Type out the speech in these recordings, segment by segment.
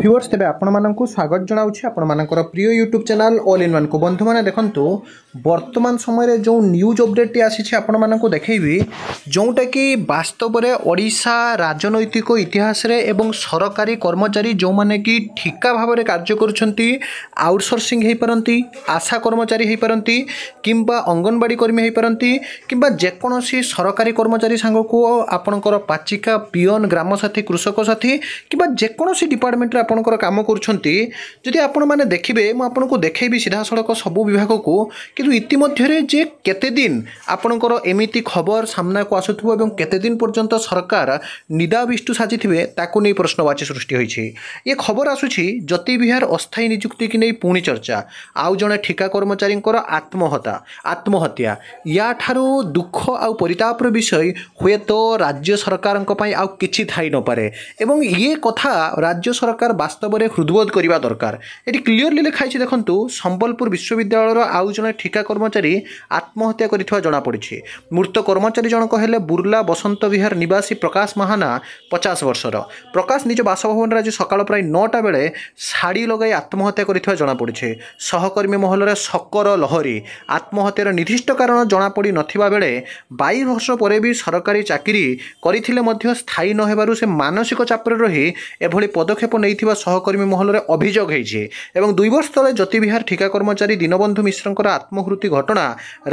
viewers তেবে আপনার স্বাগত জনাওছি আপনার প্রিয় YouTube channel All in One বন্ধু মানে দেখুন বর্তমান সময়ের যে নিউজ অপডেটটি আসিছে আপনার দেখেবি যেটা কি বাস্তবরে ওড়শা রাজনৈতিক ইতিহাসে এবং সরকারি কর্মচারী যে কি ঠিকা ভাবে কার্য করছেন আউটসোর্সিং হয়ে পারতি আশা কর্মচারী হয়ে পারতি কিংবা অঙ্গনবাড়ি কর্মী হয়ে পারতি কিংবা যেকোন সরকারি কর্মচারী সাংকু আপনার পাচিকা পিওন গ্রামসাথী কৃষক সাথী কিংবা যেকোন ডিপার্টমেন্টের ଆପଣଙ୍କର କାମ କରୁଛନ୍ତି ଯଦି ଆପଣମାନେ ଦେଖିବେ ମୁଁ ଆପଣଙ୍କୁ ଦେଖେଇବି ସିଧାସଳଖ ସବୁ ବିଭାଗକୁ କିନ୍ତୁ ଇତିମଧ୍ୟରେ ଯେ କେତେଦିନ ଆପଣଙ୍କର ଏମିତି ଖବର ସାମ୍ନାକୁ ଆସୁଥିବ ଏବଂ କେତେଦିନ ପର୍ଯ୍ୟନ୍ତ ସରକାର ନିଦାବିଷ୍ଟୁ ସାଜିଥିବେ ତାକୁ ନେଇ ପ୍ରଶ୍ନବାଚୀ ସୃଷ୍ଟି ହୋଇଛି ଏ ଖବର ଆସୁଛି ଜ୍ୟୋତି ବିହାର ଅସ୍ଥାୟୀ ନିଯୁକ୍ତିକୁ ନେଇ ପୁଣି ଚର୍ଚ୍ଚା ଆଉ ଜଣେ ଠିକା କର୍ମଚାରୀଙ୍କର ଆତ୍ମହତ୍ୟା ଆତ୍ମହତ୍ୟା ୟାଠାରୁ ଦୁଃଖ ଆଉ ପରିତାପର ବିଷୟ ହୁଏତ ରାଜ୍ୟ ସରକାରଙ୍କ ପାଇଁ ଆଉ କିଛି ଥାଇ ନପାରେ ଏବଂ ଇଏ କଥା ରାଜ୍ୟ ସରକାର বাস্তবরে হৃদবোধ করা দরকার এটি ক্লিয়রলি লেখা হয়েছে দেখুন সম্বলপুর বিশ্ববিদ্যালয়ের আউ জন ঠিকা কর্মচারী আত্মহত্যা করে জনাপড়ছে মৃত কর্মচারী জনক হলে বুর্লা বসন্ত বিহার নিবাসী প্রকাশ মাহানা পচাশ বর্ষর প্রকাশ নিজ বাসভবনের আজ সকাল প্রায় নটা বেড়ে শাড়ি লগাই আত্মহত্যা করে জনাপড়ছে সহকর্মী মহলরে শকর লহরী আত্মহত্যার নির্দিষ্ট কারণ জনাপড়ি নথিবা বেড়ে বাইশ বর্ষ পরে বি সরকারি চাকরি করে স্থায়ী নহবারু সে মানসিক চাপরে রহি এভাবে পদক্ষেপ নেই ହୋଇଥିବା ସହକର୍ମୀ ମହଲରେ ଅଭିଯୋଗ ହୋଇଛି ଏବଂ ଦୁଇ ବର୍ଷ ତଳେ ଜ୍ୟୋତିବିହାର ଠିକା କର୍ମଚାରୀ ଦୀନବନ୍ଧୁ ମିଶ୍ରଙ୍କର ଆତ୍ମହୃତି ଘଟଣା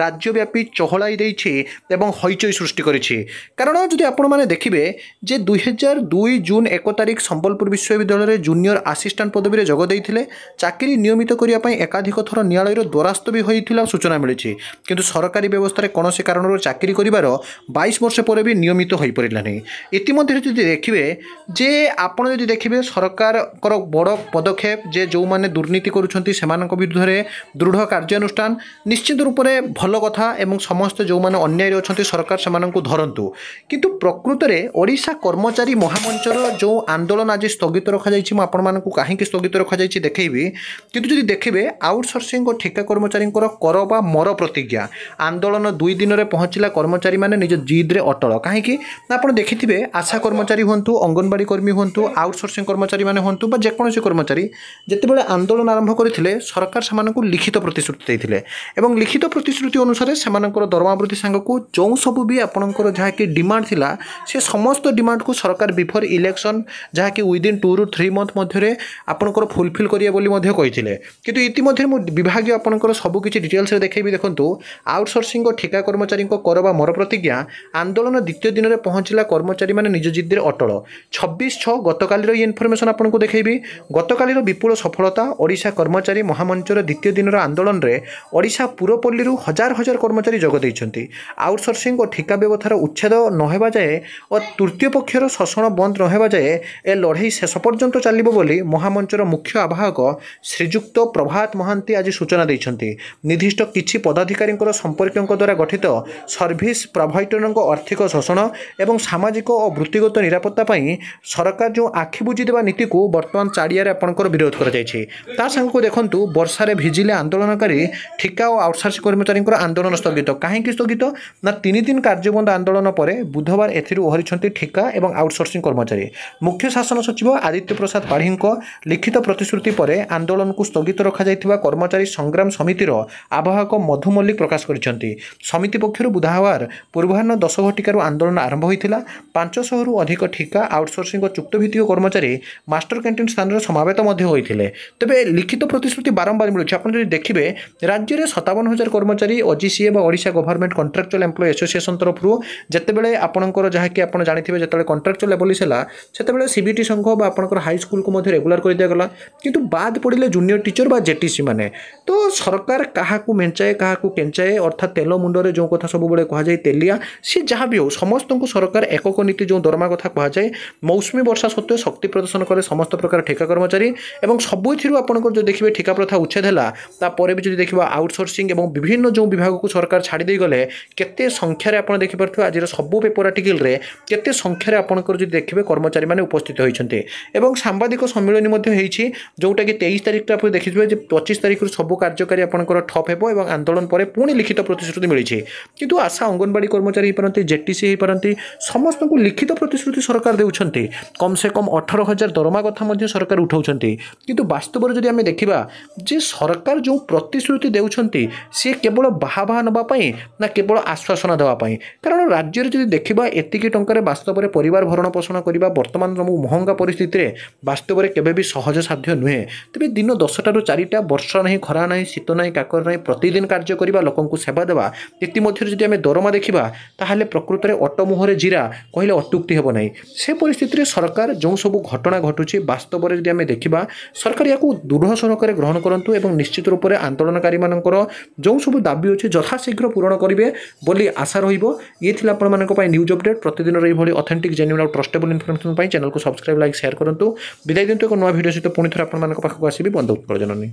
ରାଜ୍ୟବ୍ୟାପୀ ଚହଳାଇ ଦେଇଛି ଏବଂ ହଇଚଇ ସୃଷ୍ଟି କରିଛି କାରଣ ଯଦି ଆପଣମାନେ ଦେଖିବେ ଯେ ଦୁଇହଜାର ଦୁଇ ଜୁନ୍ ଏକ ତାରିଖ ସମ୍ବଲପୁର ବିଶ୍ୱବିଦ୍ୟାଳୟରେ ଜୁନିୟର ଆସିଷ୍ଟାଣ୍ଟ ପଦବୀରେ ଯୋଗ ଦେଇଥିଲେ ଚାକିରି ନିୟମିତ କରିବା ପାଇଁ ଏକାଧିକ ଥର ନ୍ୟାୟାଳୟର ଦ୍ୱାରସ୍ଥ ବି ହୋଇଥିଲା ସୂଚନା ମିଳିଛି କିନ୍ତୁ ସରକାରୀ ବ୍ୟବସ୍ଥାରେ କୌଣସି କାରଣରୁ ଚାକିରି କରିବାର বাইশ ବର୍ଷ ପରେ ବି ନିୟମିତ হয়ে পড়লানি ইতিমধ্যে যদি দেখবে যে আপনার যদি দেখবে সরকার ସରକାରଙ୍କର ବଡ଼ ପଦକ୍ଷେପ ଯେ ଯେଉଁମାନେ ଦୁର୍ନୀତି କରୁଛନ୍ତି ସେମାନଙ୍କ ବିରୁଦ୍ଧରେ ଦୃଢ଼ କାର୍ଯ୍ୟାନୁଷ୍ଠାନ ନିଶ୍ଚିତ ରୂପରେ ଭଲ କଥା ଏବଂ ସମସ୍ତେ ଯେଉଁମାନେ ଅନ୍ୟାୟରେ ଅଛନ୍ତି ସରକାର ସେମାନଙ୍କୁ ଧରନ୍ତୁ କିନ୍ତୁ ପ୍ରକୃତରେ ଓଡ଼ିଶା କର୍ମଚାରୀ ମହାମଞ୍ଚର ଯେଉଁ ଆନ୍ଦୋଳନ ଆଜି ସ୍ଥଗିତ ରଖାଯାଇଛି ମୁଁ ଆପଣମାନଙ୍କୁ କାହିଁକି ସ୍ଥଗିତ ରଖାଯାଇଛି ଦେଖେଇବି କିନ୍ତୁ ଯଦି ଦେଖିବେ ଆଉଟସୋର୍ସିଂ ଓ ଠିକା କର୍ମଚାରୀଙ୍କର କର ବା ମର ପ୍ରତିଜ୍ଞା ଆନ୍ଦୋଳନ ଦୁଇ ଦିନରେ ପହଞ୍ଚିଲା କର୍ମଚାରୀମାନେ ନିଜ ଜିଦ୍ରେ ଅଟଳ କାହିଁକି ନା ଆପଣ ଦେଖିଥିବେ ଆଶା କର୍ମଚାରୀ ହୁଅନ୍ତୁ ଅଙ୍ଗନବାଡ଼ି କର୍ମୀ ହୁଅନ୍ତୁ ଆଉଟସୋର୍ସିଂ କର୍ମଚାରୀମାନେ କର୍ମଚାରୀମାନେ ହୁଅନ୍ତୁ ବା ଯେକୌଣସି କର୍ମଚାରୀ ଯେତେବେଳେ ଆନ୍ଦୋଳନ ଆରମ୍ଭ କରିଥିଲେ ସରକାର ସେମାନଙ୍କୁ ଲିଖିତ ପ୍ରତିଶ୍ରୁତି ଦେଇଥିଲେ ଏବଂ ଲିଖିତ ପ୍ରତିଶ୍ରୁତି ଅନୁସାରେ ସେମାନଙ୍କର ଦରମା ବୃଦ୍ଧି ସାଙ୍ଗକୁ ଯେଉଁ ସବୁ ବି ଆପଣଙ୍କର ଯାହାକି ଡିମାଣ୍ଡ ଥିଲା ସେ ସମସ୍ତ ଡିମାଣ୍ଡକୁ ସରକାର ବିଫୋର୍ ଇଲେକ୍ସନ୍ ଯାହାକି ୱିଦିନ୍ ଟୁରୁ ଥ୍ରୀ ମନ୍ଥ ମଧ୍ୟରେ ଆପଣଙ୍କର ଫୁଲଫିଲ୍ କରିବେ ବୋଲି ମଧ୍ୟ କହିଥିଲେ କିନ୍ତୁ ଇତିମଧ୍ୟରେ ମୁଁ ବିଭାଗୀୟ ଆପଣଙ୍କର ସବୁକିଛି ଡିଟେଲ୍ସରେ ଦେଖେଇବି ଦେଖନ୍ତୁ ଆଉଟସୋର୍ସିଂ ଓ ଠିକା କର୍ମଚାରୀଙ୍କ କର ବା ମର ପ୍ରତିଜ୍ଞା ଆନ୍ଦୋଳନ ଦ୍ୱିତୀୟ ଦିନରେ ପହଞ୍ଚିଲା କର୍ମଚାରୀମାନେ ନିଜ ଜିଦ୍ଦିରେ ଅଟଳ ଛବିଶ ଛଅ ଗତକାଲିର ଇଏ ଇନଫର୍ମେସନ୍ ଆପଣ ଆପଣଙ୍କୁ ଦେଖାଇବି ଗତକାଲିର ବିପୁଳ ସଫଳତା ଓଡ଼ିଶା କର୍ମଚାରୀ ମହାମଞ୍ଚର ଦ୍ୱିତୀୟ ଦିନର ଆନ୍ଦୋଳନରେ ଓଡ଼ିଶା ପୁରପଲ୍ଲୀରୁ ହଜାର ହଜାର କର୍ମଚାରୀ ଯୋଗ ଦେଇଛନ୍ତି ଆଉଟସୋର୍ସିଂ ଓ ଠିକା ବ୍ୟବସ୍ଥାର ଉଚ୍ଛେଦ ନହେବା ଯାଏ ଓ ତୃତୀୟ ପକ୍ଷର ଶୋଷଣ ବନ୍ଦ ନହେବା ଯାଏ ଏ ଲଢ଼େଇ ଶେଷ ପର୍ଯ୍ୟନ୍ତ ଚାଲିବ ବୋଲି ମହାମଞ୍ଚର ମୁଖ୍ୟ ଆବାହକ ଶ୍ରୀଯୁକ୍ତ ପ୍ରଭାତ ମହାନ୍ତି ଆଜି ସୂଚନା ଦେଇଛନ୍ତି ନିର୍ଦ୍ଦିଷ୍ଟ କିଛି ପଦାଧିକାରୀଙ୍କର ସମ୍ପର୍କୀୟଙ୍କ ଦ୍ୱାରା ଗଠିତ ସର୍ଭିସ୍ ପ୍ରଭାଇଟରଙ୍କ ଆର୍ଥିକ ଶୋଷଣ ଏବଂ ସାମାଜିକ ଓ ବୃତ୍ତିଗତ ନିରାପତ୍ତା ପାଇଁ ସରକାର ଯେଉଁ ଆଖି ବୁଜିଦେବା ନୀତିକୁ বর্তমান চারিআরে আপনার বিরোধ করা যাই তা সাংকু দেখুন বর্ষার ভিজিলে আন্দোলনকারী ঠিকা ও আউটসোর্স কর্মচারী আন্দোলন স্থগিত কাহিকি স্থগিত না তিন দিন কার্যবন্ধ আন্দোলন পরে বুধবার এর ওহরি ঠিকা এবং আউটসোর্সিং কর্মচারী মুখ্য শাসন সচিব আদিত্য প্রসাদ পাঢ়ী লিখিত ପ୍ରତିଶ୍ରୁତି ପରେ ଆନ୍ଦୋଳନକୁ ସ୍ଥଗିତ ରଖାଯାଇଥିବା କର୍ମଚାରୀ ସଂଗ୍ରାମ ସମିତିର ଆବାହକ ମଧୁ ମଲ୍ଲିକ ପ୍ରକାଶ କରିଛନ୍ତି ସମିତି ପକ୍ଷରୁ ବୁଧବାର ପୂର୍ବାହ୍ନ ଦଶ ଘଟିକାରୁ ଆନ୍ଦୋଳନ ଆରମ୍ଭ ହୋଇଥିଲା ପାଞ୍ଚଶହରୁ ଅଧିକ ଠିକା ଆଉଟସୋର୍ସିଂ ଓ ଚୁକ୍ତିଭିତ୍ତିକ କର୍ମଚାରୀ ମାଷ୍ଟର ମାଷ୍ଟର ক্যান্টিন স্থানের সমাবেত ମଧ୍ୟ ହୋଇଥିଲେ ତେବେ লিখিত প্রতিশ্রুতি বারম্বার মিলুছে আপনার যদি দেখবে রাজ্যের সতাবন হাজার কর্মচারী ওজিসিএ বা Odisha government contractual employee association তরফ যেতবে আপনার যাকে আপনার জাঁথিবে যেত কন্ট্রাকচুয়াল এবোলিশ হল সেতবে সিবিটি সংঘ বা আপনার হাইস্কুল কু রেগুলার করে দিয়ে গলা কিন্তু বাদ পড়লে জুনিয়র টিচর বা জেটিসি মানে তো সরকার কাহু মেঞ্চায়ে কাহু কেঞ্চায়ে অর্থাৎ তেল মুন্ডরে যে কথা সবুলে কুহযাই তেলিয়া সে যা বি হোক সমস্ত সরকার একক নীতি যে দরমা কথা কুহযায়ে মৌসুমী বর্ষা সত্ত্বে শক্তি প্রদর্শন করে সমস্ত প্রকার ঠিকা কর্মচারী এবং সবুথির আপনার যদি দেখবে ঠিকা প্রথা উচ্ছেদ হল তাপরে যদি দেখবা আউটসোর্সিং এবং বিভিন্ন যে বিভাগক সরকার ছাড়ি দিয়ে গলে কেতে সংখ্যার আপনার দেখিপারে আজর সবু পেপর আর্টিকলে কত সংখ্যার আপনার যদি দেখবে কর্মচারী মানে উপস্থিত হয়েছেন এবং সাংবাদিক সম্মিলনী মধ্যে হয়েছে যেটাকি তেইশ তারিখটা আপনি দেখিবে যে পঁচিশ তারিখর সবু কার্যকারী আপনার ঠপ হব এবং আন্দোলন পরে পুঁ লিখিত প্রতিশ্রুতি মিছে কিন্তু আশা অঙ্গনবাড়ি কর্মচারী হয়ে জেটিসি হয়ে সমস্ত লিখিত প্রতিশ্রুতি সরকার দেউছেন কমসে কম অঠর হাজার দরমা କଥା ମଧ୍ୟ ସରକାର ଉଠାଉଛନ୍ତି କିନ୍ତୁ ବାସ୍ତବରେ ଯଦି ଆମେ ଦେଖିବା ଯେ ସରକାର ଯେଉଁ ପ୍ରତିଶ୍ରୁତି ଦେଉଛନ୍ତି ସିଏ କେବଳ ବାହା ବାହା ନେବା ପାଇଁ ନା କେବଳ ଆଶ୍ୱାସନା ଦେବା ପାଇଁ କାରଣ ରାଜ୍ୟରେ ଯଦି ଦେଖିବା ଏତିକି ଟଙ୍କାରେ ବାସ୍ତବରେ ପରିବାର ଭରଣ ପୋଷଣ କରିବା ବର୍ତ୍ତମାନର ମୁଁ ମହଙ୍ଗା ପରିସ୍ଥିତିରେ ବାସ୍ତବରେ କେବେ ବି ସହଜ ସାଧ୍ୟ ନୁହେଁ ତେବେ ଦିନ ଦଶଟାରୁ ଚାରିଟା ବର୍ଷା ନାହିଁ ଖରା ନାହିଁ ଶୀତ ନାହିଁ କାକର ନାହିଁ ପ୍ରତିଦିନ କାର୍ଯ୍ୟ କରିବା ଲୋକଙ୍କୁ ସେବା ଦେବା ଇତିମଧ୍ୟରେ ଯଦି ଆମେ ଦରମା ଦେଖିବା ତାହେଲେ ପ୍ରକୃତରେ ଅଟମୁହଁରେ ଜିରା କହିଲେ ଅତ୍ୟୁକ୍ତି ହେବ ନାହିଁ ସେ ପରିସ୍ଥିତିରେ ସରକାର ଯେଉଁ ସବୁ ଘଟଣା ଘଟୁଛି କରୁଛି ବାସ୍ତବରେ ଯଦି ଆମେ ଦେଖିବା ସରକାର ଏହାକୁ ଦୃଢ଼ ସହକାରେ ଗ୍ରହଣ କରନ୍ତୁ ଏବଂ ନିଶ୍ଚିତ ରୂପରେ ଆନ୍ଦୋଳନକାରୀମାନଙ୍କର ଯେଉଁ ସବୁ ଦାବି ଅଛି ଯଥାଶୀଘ୍ର ପୂରଣ କରିବେ ବୋଲି ଆଶା ରହିବ ଇଏ ଥିଲା ଆପଣମାନଙ୍କ ପାଇଁ ନ୍ୟୁଜ୍ ଅପଡେଟ୍ ପ୍ରତିଦିନର ଏଇଭଳି ଅଥେଣ୍ଟିକ୍ ଜେନ୍ୟୁନ୍ ଆଉ ଟ୍ରଷ୍ଟେବଲ୍ ଇନଫର୍ମେସନ୍ ପାଇଁ ଚ୍ୟାନେଲ୍କୁ ସବସ୍କ୍ରାଇବ୍ ଲାଇକ୍ ସେୟାର କରନ୍ତୁ ବିଦାୟ ଦିଅନ୍ତୁ ଏକ ନୂଆ ଭିଡ଼ିଓ ସହିତ ପୁଣି ଥରେ ଆପଣମାନଙ୍କ ପାଖକୁ ଆସିବି ବନ୍ଧ ଉତ୍କଳ ଜନନୀ